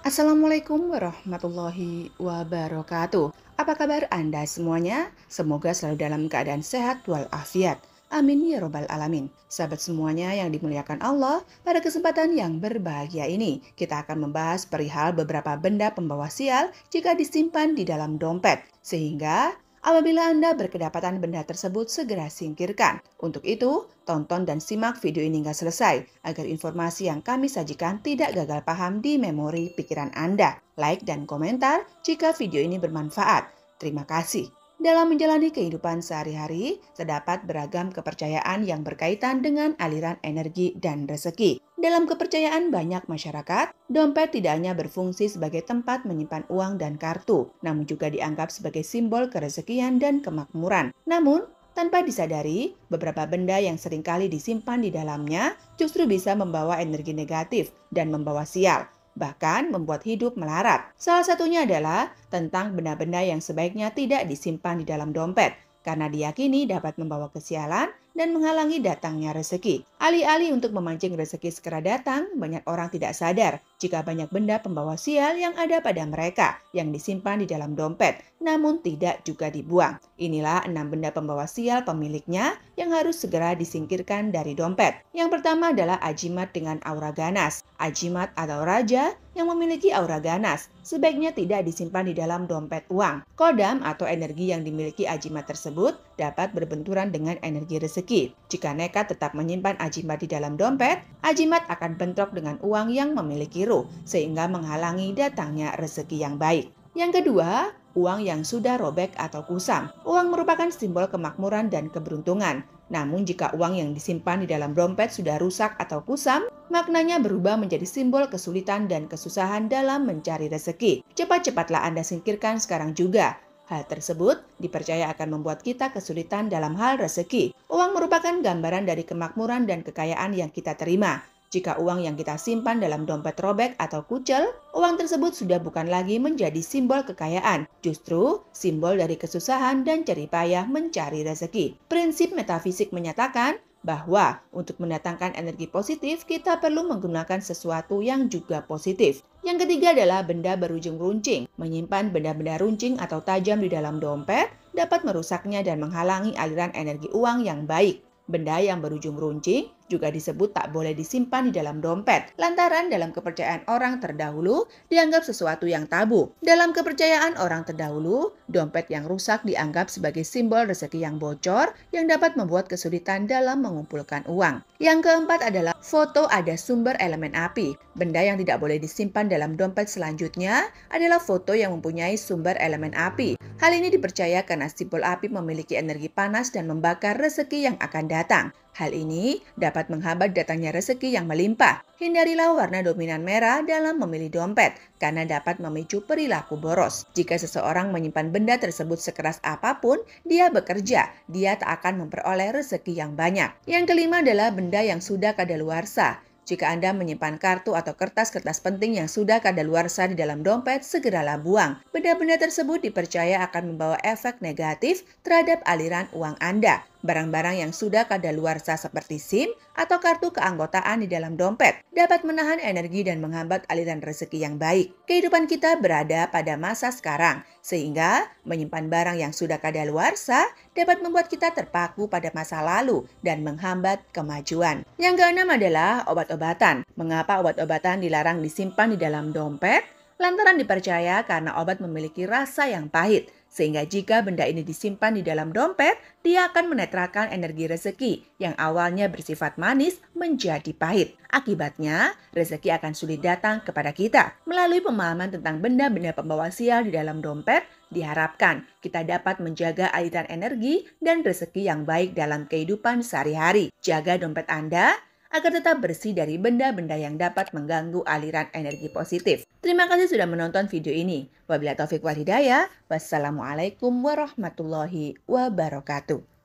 Assalamualaikum warahmatullahi wabarakatuh. Apa kabar Anda semuanya? Semoga selalu dalam keadaan sehat walafiat. Amin ya robbal alamin. Sahabat semuanya yang dimuliakan Allah, pada kesempatan yang berbahagia ini, kita akan membahas perihal beberapa benda pembawa sial jika disimpan di dalam dompet, sehingga Apabila Anda berkedapatan benda tersebut, segera singkirkan. Untuk itu, tonton dan simak video ini hingga selesai, agar informasi yang kami sajikan tidak gagal paham di memori pikiran Anda. Like dan komentar jika video ini bermanfaat. Terima kasih. Dalam menjalani kehidupan sehari-hari, terdapat beragam kepercayaan yang berkaitan dengan aliran energi dan rezeki. Dalam kepercayaan banyak masyarakat, dompet tidak hanya berfungsi sebagai tempat menyimpan uang dan kartu, namun juga dianggap sebagai simbol kerezekian dan kemakmuran. Namun, tanpa disadari, beberapa benda yang seringkali disimpan di dalamnya justru bisa membawa energi negatif dan membawa sial, bahkan membuat hidup melarat. Salah satunya adalah tentang benda-benda yang sebaiknya tidak disimpan di dalam dompet, karena diyakini dapat membawa kesialan dan menghalangi datangnya rezeki. Alih-alih untuk memancing rezeki segera datang, banyak orang tidak sadar jika banyak benda pembawa sial yang ada pada mereka yang disimpan di dalam dompet, namun tidak juga dibuang. Inilah enam benda pembawa sial pemiliknya yang harus segera disingkirkan dari dompet. Yang pertama adalah ajimat dengan aura ganas. Ajimat atau raja yang memiliki aura ganas sebaiknya tidak disimpan di dalam dompet uang. Kodam atau energi yang dimiliki ajimat tersebut dapat berbenturan dengan energi rezeki. Jika nekat tetap menyimpan ajimat di dalam dompet, ajimat akan bentrok dengan uang yang memiliki ruh sehingga menghalangi datangnya rezeki yang baik. Yang kedua, uang yang sudah robek atau kusam. Uang merupakan simbol kemakmuran dan keberuntungan. Namun jika uang yang disimpan di dalam dompet sudah rusak atau kusam, maknanya berubah menjadi simbol kesulitan dan kesusahan dalam mencari rezeki. Cepat-cepatlah Anda singkirkan sekarang juga. Hal tersebut dipercaya akan membuat kita kesulitan dalam hal rezeki. Uang merupakan gambaran dari kemakmuran dan kekayaan yang kita terima. Jika uang yang kita simpan dalam dompet robek atau kucel, uang tersebut sudah bukan lagi menjadi simbol kekayaan, justru simbol dari kesusahan dan payah mencari rezeki. Prinsip metafisik menyatakan bahwa untuk mendatangkan energi positif, kita perlu menggunakan sesuatu yang juga positif. Yang ketiga adalah benda berujung runcing. Menyimpan benda-benda runcing atau tajam di dalam dompet dapat merusaknya dan menghalangi aliran energi uang yang baik. Benda yang berujung runcing juga disebut tak boleh disimpan di dalam dompet, lantaran dalam kepercayaan orang terdahulu dianggap sesuatu yang tabu. Dalam kepercayaan orang terdahulu, dompet yang rusak dianggap sebagai simbol rezeki yang bocor yang dapat membuat kesulitan dalam mengumpulkan uang. Yang keempat adalah foto ada sumber elemen api. Benda yang tidak boleh disimpan dalam dompet selanjutnya adalah foto yang mempunyai sumber elemen api. Hal ini dipercaya karena simbol api memiliki energi panas dan membakar rezeki yang akan datang. Hal ini dapat menghambat datangnya rezeki yang melimpah. Hindarilah warna dominan merah dalam memilih dompet karena dapat memicu perilaku boros. Jika seseorang menyimpan benda tersebut sekeras apapun, dia bekerja, dia tak akan memperoleh rezeki yang banyak. Yang kelima adalah benda yang sudah kadaluarsa. Jika Anda menyimpan kartu atau kertas-kertas penting yang sudah kadaluarsa di dalam dompet, segeralah buang. Benda-benda tersebut dipercaya akan membawa efek negatif terhadap aliran uang Anda. Barang-barang yang sudah kadaluarsa seperti SIM atau kartu keanggotaan di dalam dompet dapat menahan energi dan menghambat aliran rezeki yang baik. Kehidupan kita berada pada masa sekarang, sehingga menyimpan barang yang sudah kadaluarsa dapat membuat kita terpaku pada masa lalu dan menghambat kemajuan. Yang keenam adalah obat-obatan. Mengapa obat-obatan dilarang disimpan di dalam dompet? lantaran dipercaya karena obat memiliki rasa yang pahit, sehingga jika benda ini disimpan di dalam dompet, dia akan menetralkan energi rezeki yang awalnya bersifat manis menjadi pahit. Akibatnya, rezeki akan sulit datang kepada kita. Melalui pemahaman tentang benda-benda pembawa sial di dalam dompet, diharapkan kita dapat menjaga aliran energi dan rezeki yang baik dalam kehidupan sehari-hari. Jaga dompet Anda agar tetap bersih dari benda-benda yang dapat mengganggu aliran energi positif. Terima kasih sudah menonton video ini. Wabillahi taufik wal Wassalamualaikum warahmatullahi wabarakatuh.